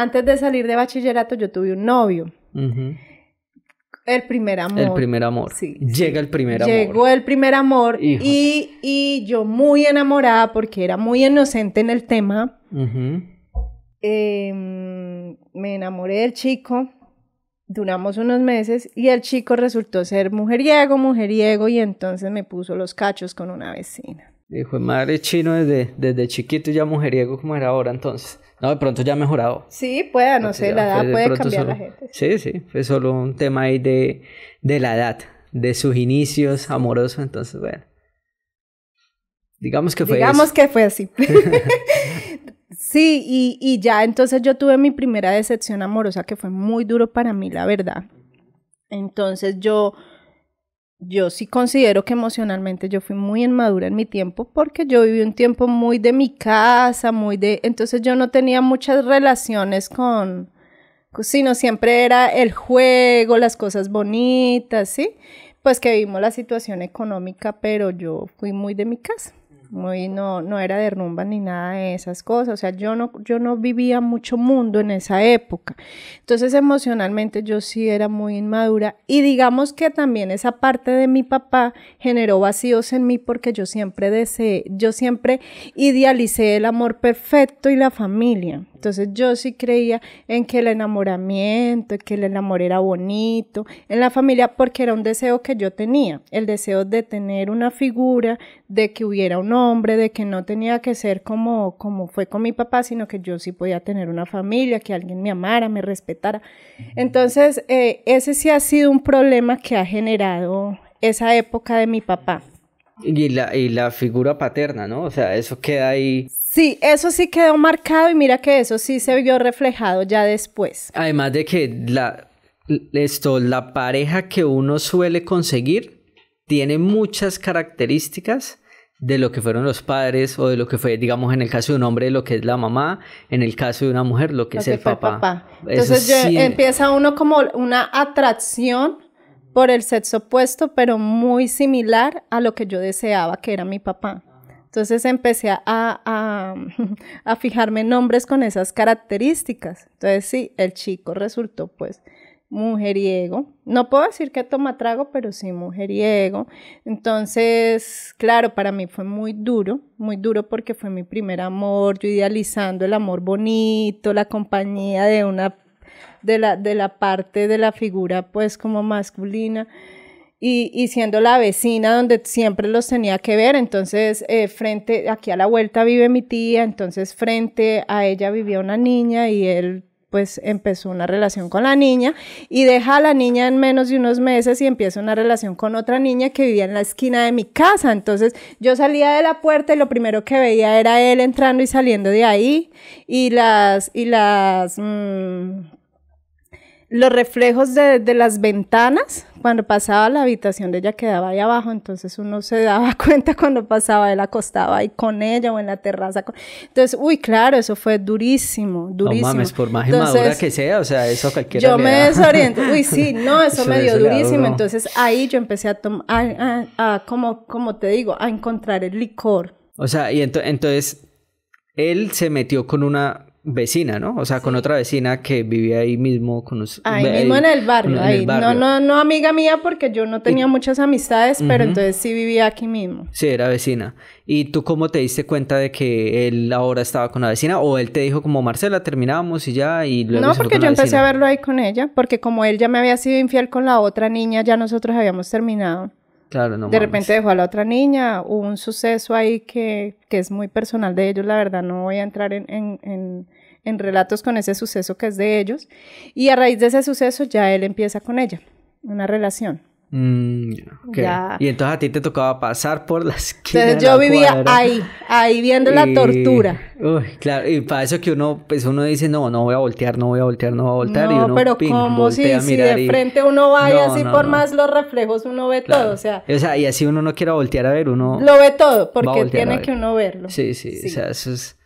Antes de salir de bachillerato yo tuve un novio. El primer amor. El primer amor. Sí. Llega el primer amor. Llegó el primer amor y, y, yo muy enamorada porque era muy inocente en el tema. Em, me enamoré del chico, duramos unos meses y el chico resultó ser mujeriego, mujeriego y entonces me puso los cachos con una vecina. Dijo, madre chino desde, desde chiquito ya mujeriego como era ahora entonces. No, de pronto ya ha mejorado. Sí, puede, no sé, la edad puede cambiar la gente. Sí, sí, fue solo un tema ahí de, de la edad, de sus inicios amorosos, entonces bueno. Digamos que fue Digamos que fue así. sí, y, y ya entonces yo tuve mi primera decepción amorosa que fue muy duro para mí, la verdad. Entonces yo yo sí considero que emocionalmente yo fui muy inmadura en mi tiempo porque yo viví un tiempo muy de mi casa, muy de... Entonces yo no tenía muchas relaciones con... sino siempre era el juego, las cosas bonitas, ¿sí? Pues que vimos la situación económica, pero yo fui muy de mi casa muy no, no era de rumba ni nada de esas cosas, o sea, yo no, yo no vivía mucho mundo en esa época. Entonces emocionalmente yo sí era muy inmadura y digamos que también esa parte de mi papá generó vacíos en mí porque yo siempre deseé, yo siempre idealicé el amor perfecto y la familia. Entonces yo sí creía en que el enamoramiento, que el amor era bonito, en la familia, porque era un deseo que yo tenía, el deseo de tener una figura, de que hubiera un hombre, de que no tenía que ser como, como fue con mi papá, sino que yo sí podía tener una familia, que alguien me amara, me respetara. Entonces, eh, ese sí ha sido un problema que ha generado esa época de mi papá. Y la, la figura paterna, ¿no? O sea, eso queda ahí. Sí, eso sí quedó marcado y mira que eso sí se vio reflejado ya después. Además de que la, esto, la pareja que uno suele conseguir tiene muchas características de lo que fueron los padres o de lo que fue, digamos, en el caso de un hombre, lo que es la mamá, en el caso de una mujer, lo que es el papá. Entonces empieza uno como una atracción por el sexo opuesto, pero muy similar a lo que yo deseaba, que era mi papá. Entonces empecé a, a, a, fijarme en nombres con esas características. Entonces sí, el chico resultó pues mujeriego. No puedo decir que toma trago, pero sí mujeriego. Entonces, claro, para mí fue muy duro, muy duro porque fue mi primer amor, yo idealizando el amor bonito, la compañía de una de la, de la parte de la figura pues como masculina. Y, siendo la vecina donde siempre los tenía que ver, entonces eh, frente, aquí a la vuelta vive mi tía, entonces frente a ella vivía una niña y él pues empezó una relación con la niña y deja a la niña en menos de unos meses y empieza una relación con otra niña que vivía en la esquina de mi casa. Entonces yo salía de la puerta y lo primero que veía era él entrando y saliendo de ahí y las, y las, mm, los reflejos de, las ventanas, cuando pasaba la habitación de ella quedaba ahí abajo, entonces uno se daba cuenta cuando pasaba, él acostaba ahí con ella o en la terraza. Entonces, uy, claro, eso fue durísimo, durísimo. No mames, por más que sea, o sea, eso cualquiera Yo me desoriento, uy, sí, no, eso, me dio durísimo, entonces ahí yo empecé a tomar, a, como, te digo, a encontrar el licor. O sea, y entonces, él se metió con una vecina, ¿no? O sea, con otra vecina que vivía ahí mismo con nosotros. Ahí mismo en el barrio, ahí. No, no, no amiga mía porque yo no tenía muchas amistades, pero entonces sí vivía aquí mismo. Sí, era vecina. ¿Y tú cómo te diste cuenta de que él ahora estaba con la vecina? ¿O él te dijo como, Marcela, terminamos y ya? Y no, porque yo empecé a verlo ahí con ella, porque como él ya me había sido infiel con la otra niña, ya nosotros habíamos terminado. Claro, no de repente dejó a la otra niña, hubo un suceso ahí que, que, es muy personal de ellos, la verdad, no voy a entrar en, en en relatos con ese suceso que es de ellos, y a raíz de ese suceso ya él empieza con ella, una relación. Mm, y entonces a ti te tocaba pasar por las esquina. Entonces yo vivía ahí, ahí viendo la tortura. Uy, claro, y para eso que uno, pues uno dice, no, no voy a voltear, no voy a voltear, no voy a voltear. y uno, pero como si, de frente uno va y así por más los reflejos uno ve todo? O sea, o sea, y así uno no quiera voltear a ver, uno. Lo ve todo, porque tiene que uno verlo. Sí, sí, sí, o sea, eso es.